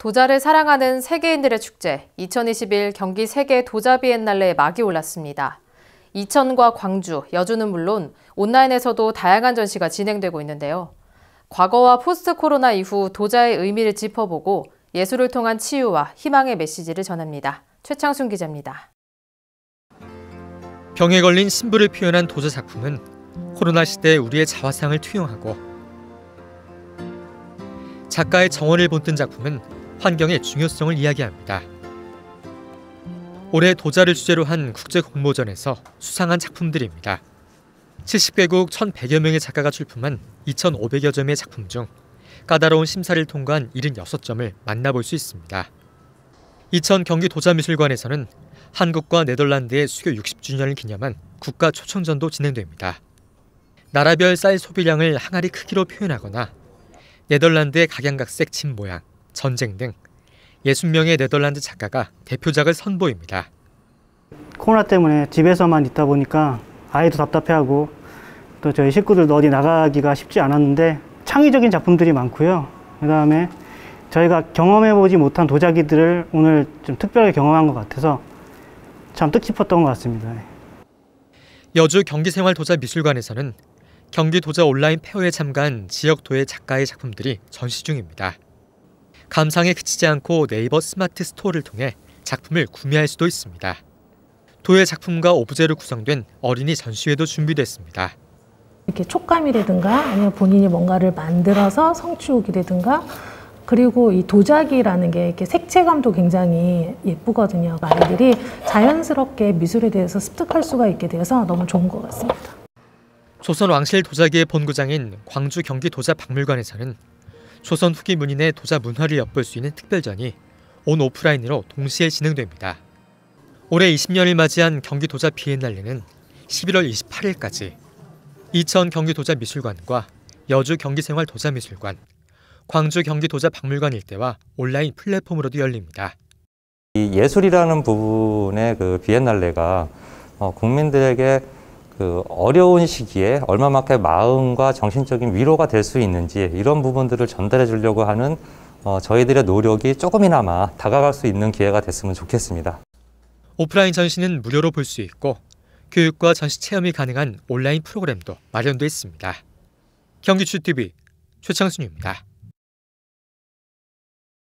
도자를 사랑하는 세계인들의 축제 2021 경기 세계 도자 비엔날레의 막이 올랐습니다. 이천과 광주, 여주는 물론 온라인에서도 다양한 전시가 진행되고 있는데요. 과거와 포스트 코로나 이후 도자의 의미를 짚어보고 예술을 통한 치유와 희망의 메시지를 전합니다. 최창순 기자입니다. 병에 걸린 신부를 표현한 도자 작품은 코로나 시대 우리의 자화상을 투영하고 작가의 정원을 본뜬 작품은 환경의 중요성을 이야기합니다. 올해 도자를 주제로 한 국제 공모전에서 수상한 작품들입니다. 70개국 1,100여 명의 작가가 출품한 2,500여 점의 작품 중 까다로운 심사를 통과한 76점을 만나볼 수 있습니다. 이천 경기 도자미술관에서는 한국과 네덜란드의 수교 60주년을 기념한 국가 초청전도 진행됩니다. 나라별 쌀 소비량을 항아리 크기로 표현하거나 네덜란드의 각양각색 집 모양, 전쟁 등 60명의 네덜란드 작가가 대표작을 선보입니다. 코로나 때문에 집에서만 있다 보니까 아이도 답답해하고 또 저희 식구들도 어디 나가기가 쉽지 않았는데 창의적인 작품들이 많고요. 그다음에 저희가 경험해보지 못한 도자기들을 오늘 좀 특별하게 경험한 것 같아서 참 뜻깊었던 것 같습니다. 여주 경기생활도자미술관에서는 경기 도자 온라인 페어에 참가한 지역 도의 작가의 작품들이 전시 중입니다. 감상에 그치지 않고 네이버 스마트 스토어를 통해 작품을 구매할 수도 있습니다. 도예 작품과 오브제로 구성된 어린이 전시회도 준비됐습니다. 이렇게 촉감이라든가 아니면 본인이 뭔가를 만들어서 성취욕라든가 그리고 이 도자기라는 게 이렇게 색채감도 굉장히 예쁘거든요. 아이들이 자연스럽게 미술에 대해서 습득할 수가 있게 되어서 너무 좋은 것 같습니다. 조선 왕실 도자기의 본고장인 광주 경기 도자 박물관에서는 조선 후기 문인의 도자 문화를 엿볼 수 있는 특별전이 온 오프라인으로 동시에 진행됩니다. 올해 20년을 맞이한 경기도자 비엔날레는 11월 28일까지 이천 경기도자 미술관과 여주 경기생활 도자 미술관, 광주 경기도자 박물관 일대와 온라인 플랫폼으로도 열립니다. 이 예술이라는 부분의 그 비엔날레가 어, 국민들에게 그 어려운 시기에 얼마만큼 마음과 정신적인 위로가 될 수 있는지 이런 부분들을 전달해 주려고 하는 어, 저희들의 노력이 조금이나마 다가갈 수 있는 기회가 됐으면 좋겠습니다. 오프라인 전시는 무료로 볼 수 있고 교육과 전시 체험이 가능한 온라인 프로그램도 마련돼 있습니다. 경기추TV 최창순입니다.